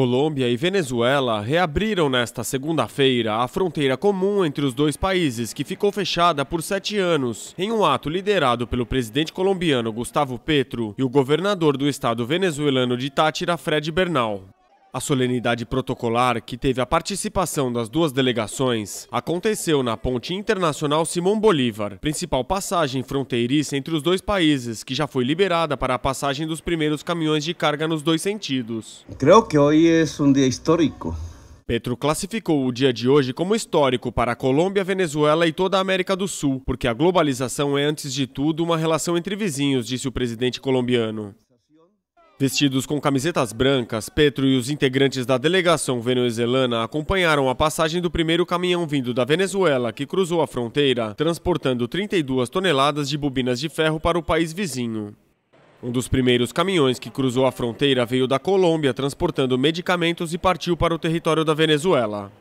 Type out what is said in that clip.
Colômbia e Venezuela reabriram nesta segunda-feira a fronteira comum entre os dois países, que ficou fechada por sete anos, em um ato liderado pelo presidente colombiano Gustavo Petro e o governador do estado venezuelano de Tátira, Fred Bernal. A solenidade protocolar, que teve a participação das duas delegações, aconteceu na Ponte Internacional Simão Bolívar, principal passagem fronteiriça entre os dois países, que já foi liberada para a passagem dos primeiros caminhões de carga nos dois sentidos. Creio que hoje é um dia histórico. Petro classificou o dia de hoje como histórico para a Colômbia, Venezuela e toda a América do Sul, porque a globalização é, antes de tudo, uma relação entre vizinhos, disse o presidente colombiano. Vestidos com camisetas brancas, Petro e os integrantes da delegação venezuelana acompanharam a passagem do primeiro caminhão vindo da Venezuela que cruzou a fronteira, transportando 32 toneladas de bobinas de ferro para o país vizinho. Um dos primeiros caminhões que cruzou a fronteira veio da Colômbia transportando medicamentos e partiu para o território da Venezuela.